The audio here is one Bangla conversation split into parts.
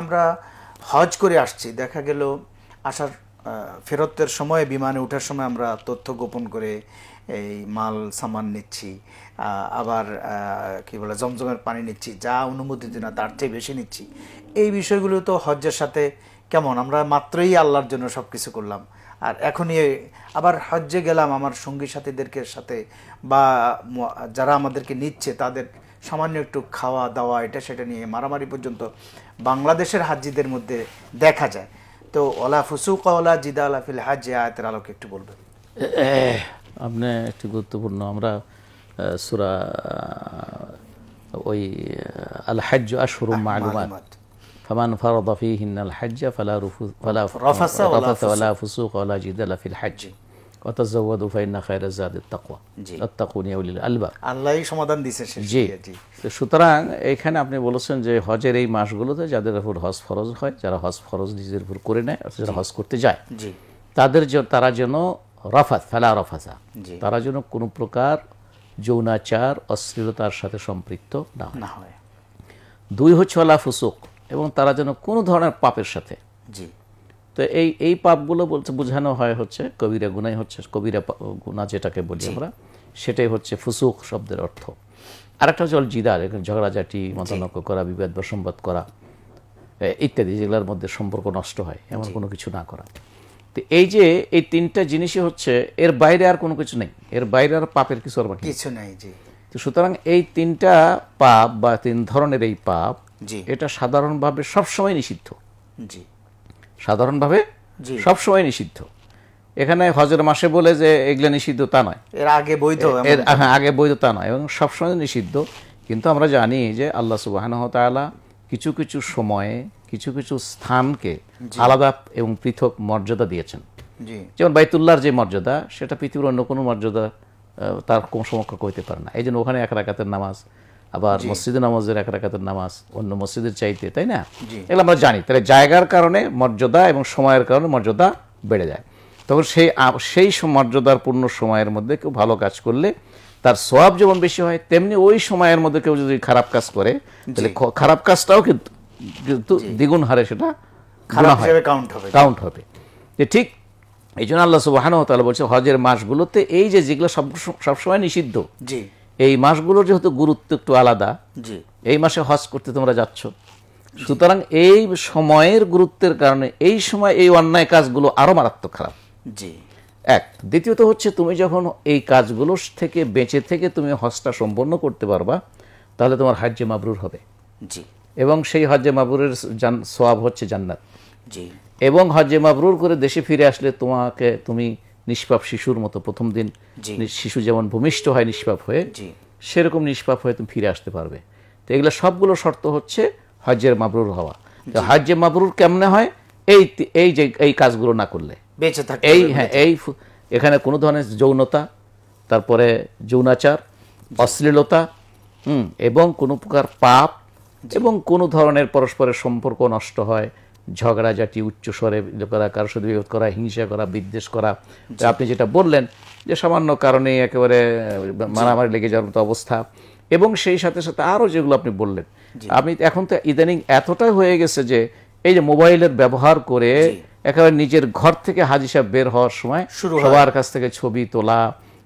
আমরা হজ করে আসছি দেখা গেল আসার ফেরতের সময় বিমানে ওঠার সময় আমরা তথ্য গোপন করে এই মাল সামান নিচ্ছি আবার কি বলে জমজমের পানি নিচ্ছি যা অনুমোদিত না তার চেয়ে বেশি নিচ্ছি এই বিষয়গুলো তো হজ্জের সাথে কেমন আমরা মাত্রই আল্লাহর জন্য সব কিছু করলাম আর এখনই আবার হজ্জে গেলাম আমার সঙ্গী সাথীদেরকে সাথে বা যারা আমাদেরকে নিচ্ছে তাদের সামান্য একটু খাওয়া দাওয়া এটা সেটা নিয়ে মারামারি পর্যন্ত বাংলাদেশের হাজিদের মধ্যে দেখা যায় তো ওলা ফুসুক ওলা জিদা আলা ফিল হাজ আয়াতের আলোকে একটু বলবেন আপনি একটি গুরুত্বপূর্ণ আমরা সুরা ওই আল হাজ আশুরুম মালুমাত فمن فرض আল الحج فلا رفث ولا فسوق ولا فسوق ولا جدال ওয়াতাজাওয়াদু ফাইন্না খায়রা যাদের তাকওয়া আত্তাকুনি আউলিল আলবা আল্লাহই সমাধান দিয়েছে জি জি সুতরাং এখানে আপনি বলেছেন যে হজের এই মাসগুলোতে যাদের উপর হজ ফরজ হয় যারা হজ ফরজ নিজের উপর করে নেয় অর্থাৎ যারা হজ করতে যায় তাদের যে তারা যেন রফাত ফেলা রফাসা তারা যেন কোনো প্রকার যৌনাচার অশ্লীলতার সাথে সম্পৃক্ত না হয় দুই হচ্ছে আলা ফুসুক এবং তারা যেন কোনো ধরনের পাপের সাথে জি তো এই এই পাপগুলো বলছে বোঝানো হয় হচ্ছে কবিরা গুনাই হচ্ছে কবিরা গুণা যেটাকে বলি আমরা সেটাই হচ্ছে ফুসুক শব্দের অর্থ আরেকটা হচ্ছে জিদার ঝগড়াঝাটি মতানক্য করা বিবাদ বা সম্বাদ করা ইত্যাদি যেগুলোর মধ্যে সম্পর্ক নষ্ট হয় এমন কোনো কিছু না করা তো এই যে এই তিনটা জিনিসই হচ্ছে এর বাইরে আর কোনো কিছু নেই এর বাইরে আর পাপের কিছু আর কিছু নাই জি তো সুতরাং এই তিনটা পাপ বা তিন ধরনের এই পাপ এটা সাধারণভাবে সবসময় নিষিদ্ধ জি সাধারণভাবে সবসময় নিষিদ্ধ এখানে হজর মাসে বলে যে এগুলো নিষিদ্ধ তা নয় এর আগে বৈধ হ্যাঁ আগে বৈধ তা নয় এবং সবসময় নিষিদ্ধ কিন্তু আমরা জানি যে আল্লাহ সুবাহানহ কিছু কিছু সময়ে কিছু কিছু স্থানকে আলাদা এবং পৃথক মর্যাদা দিয়েছেন যেমন বাইতুল্লার যে মর্যাদা সেটা পৃথিবীর অন্য কোনো মর্যাদা তার কোন সমক্ষ করতে পারে না এই জন্য ওখানে এক রাকাতের নামাজ আবার মসজিদে নামাজের এক রাখাতের নামাজ অন্য মসজিদের চাইতে তাই না এগুলো আমরা জানি তাহলে জায়গার কারণে মর্যাদা এবং সময়ের কারণে মর্যাদা বেড়ে যায় তখন সেই সেই মর্যাদার পূর্ণ সময়ের মধ্যে কেউ ভালো কাজ করলে তার সোয়াব যেমন বেশি হয় তেমনি ওই সময়ের মধ্যে কেউ যদি খারাপ কাজ করে তাহলে খারাপ কাজটাও কিন্তু কিন্তু দ্বিগুণ হারে সেটা কাউন্ট হবে যে ঠিক এই জন্য আল্লাহ সুবাহ বলছে হজের মাসগুলোতে এই যে যেগুলো সব সবসময় নিষিদ্ধ জি এই মাসগুলোর যেহেতু গুরুত্ব একটু আলাদা এই মাসে হজ করতে তোমরা যাচ্ছ সুতরাং এই সময়ের গুরুত্বের কারণে এই সময় এই অন্যায় কাজগুলো আরো মারাত্মক খারাপ জি এক দ্বিতীয়ত হচ্ছে তুমি যখন এই কাজগুলো থেকে বেঁচে থেকে তুমি হজটা সম্পন্ন করতে পারবা তাহলে তোমার হাজ্যে মাবরুর হবে জি এবং সেই হজ্জে মাবরুরের সোয়াব হচ্ছে জান্নাত জি এবং হজ্জে মাবরুর করে দেশে ফিরে আসলে তোমাকে তুমি নিষ্পাপ শিশুর মতো প্রথম দিন শিশু যেমন ভূমিষ্ঠ হয় নিষ্পাপ হয়ে সেরকম নিষ্পাপ হয়ে তুমি ফিরে আসতে পারবে তো এগুলো সবগুলো শর্ত হচ্ছে হজ্জের মাবরুর হওয়া তো হজ্জে মাবরুর কেমনে হয় এই এই যে এই কাজগুলো না করলে বেঁচে থাকে এই হ্যাঁ এই এখানে কোনো ধরনের যৌনতা তারপরে যৌনাচার অশ্লীলতা হুম এবং কোনো প্রকার পাপ এবং কোনো ধরনের পরস্পরের সম্পর্ক নষ্ট হয় ঝগড়াঝাটি স্বরে করা কারোর সাথে বিরোধ করা হিংসা করা বিদ্বেষ করা আপনি যেটা বললেন যে সামান্য কারণে একেবারে মারামারি লেগে যাওয়ার মতো অবস্থা এবং সেই সাথে সাথে আরও যেগুলো আপনি বললেন আপনি এখন তো ইদানিং এতটাই হয়ে গেছে যে এই যে মোবাইলের ব্যবহার করে একেবারে নিজের ঘর থেকে হাজি সাহেব বের হওয়ার সময় সবার কাছ থেকে ছবি তোলা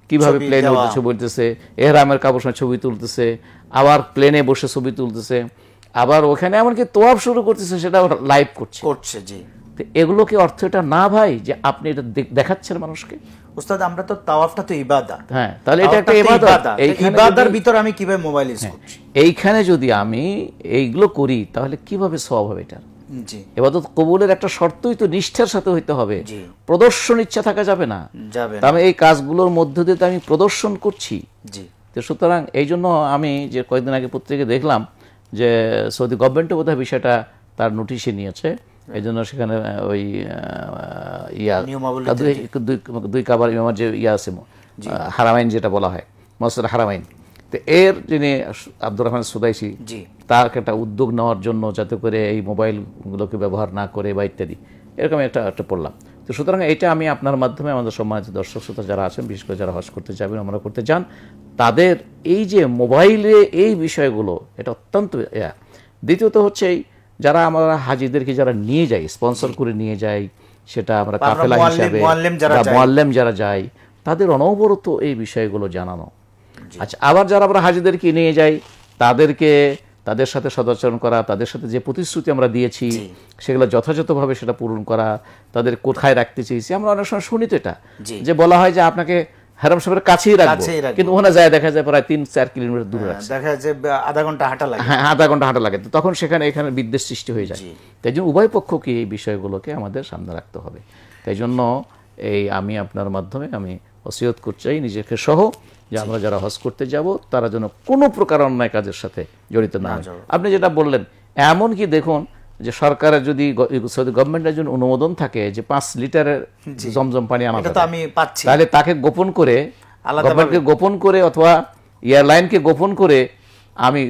কিভাবে প্লেনে ছবি তুলতেছে এহরামের কাপড় সময় ছবি তুলতেছে আবার প্লেনে বসে ছবি তুলতেছে আবার ওখানে এমনকি তোয়াব শুরু করতেছে সেটা লাইভ করছে করছে জি এগুলো কি অর্থ এটা না ভাই যে আপনি এটা দেখাচ্ছেন মানুষকে ওস্তাদ আমরা তো তাওয়াফটা তো ইবাদা হ্যাঁ তাহলে এটা একটা ইবাদা ইবাদার ভিতর আমি কিভাবে মোবাইল হ্যাঁ, ইউজ করছি এইখানে যদি আমি এইগুলো করি তাহলে কিভাবে সওয়াব হবে এটা জি কবুলের একটা শর্তই তো নিষ্ঠার সাথে হইতে হবে প্রদর্শন ইচ্ছা থাকা যাবে না যাবে আমি এই কাজগুলোর মধ্য দিয়ে আমি প্রদর্শন করছি জি তো সুতরাং এই জন্য আমি যে কয়েকদিন আগে পত্রিকা দেখলাম যে সৌদি গভর্নমেন্টও বোধহয় বিষয়টা তার নোটিশে নিয়েছে এই জন্য সেখানে ওই ইয়া দুই কাবার ইমামার যে ইয়া আছে হারামাইন যেটা বলা হয় মসজিদ হারামাইন তো এর যিনি আব্দুর রহমান সুদাইসি তার একটা উদ্যোগ নেওয়ার জন্য যাতে করে এই মোবাইলগুলোকে ব্যবহার না করে বা ইত্যাদি এরকম একটা একটা পড়লাম তো সুতরাং এটা আমি আপনার মাধ্যমে আমাদের সমাজ দর্শক শ্রোতা যারা আছেন বিশেষ করে যারা হজ করতে যাবেন আমরা করতে যান তাদের এই যে মোবাইলে এই বিষয়গুলো এটা অত্যন্ত দ্বিতীয়ত হচ্ছে এই যারা আমরা হাজিদেরকে যারা নিয়ে যাই স্পন্সর করে নিয়ে যাই সেটা আমরা কাফেলা হিসাবে মোয়াল্লেম যারা যাই তাদের অনবরত এই বিষয়গুলো জানানো আচ্ছা আবার যারা আমরা হাজিদেরকে নিয়ে যাই তাদেরকে তাদের সাথে সদাচরণ করা তাদের সাথে যে প্রতিশ্রুতি আমরা দিয়েছি সেগুলো যথাযথভাবে সেটা পূরণ করা তাদের কোথায় রাখতে চেয়েছি আমরা অনেক সময় শুনি তো এটা যে বলা হয় যে আপনাকে সাহেবের কাছেই রাখবো কিন্তু ওখানে যায় দেখা যায় প্রায় তিন চার কিলোমিটার দূরে হ্যাঁ, দেখা যায় আধা ঘন্টা হাঁটা লাগে হ্যাঁ আধা ঘন্টা হাঁটা লাগে তখন সেখানে এখানে বিদ্বেষ সৃষ্টি হয়ে যায় তাই জন্য উভয় পক্ষকে এই বিষয়গুলোকে আমাদের সামনে রাখতে হবে তাই জন্য এই আমি আপনার মাধ্যমে আমি ওসিয়ত চাই নিজেকে সহ যে আমরা যারা হজ করতে যাব তারা যেন কোনো প্রকার অন্যায় কাজের সাথে জড়িত না হয় আপনি যেটা বললেন এমন কি দেখুন যে সরকারের যদি সৌদি গভর্নমেন্টের জন্য অনুমোদন থাকে যে পাঁচ লিটারের জমজম পানি আনা আমি পাচ্ছি তাহলে তাকে গোপন করে গভর্নমেন্টকে গোপন করে অথবা এয়ারলাইনকে গোপন করে আমি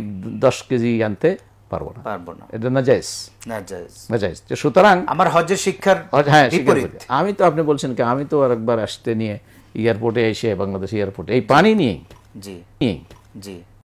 দশ কেজি আনতে পারবো না পারবো না এটা নাজাইজ নাজাইজ নাজাইজ সুতরাং আমার হজের শিক্ষার হ্যাঁ আমি তো আপনি বলছেন কি আমি তো আরেকবার আসতে নিয়ে এয়ারপোর্টে এসে বাংলাদেশ এয়ারপোর্টে এই পানি নিয়েই জি জি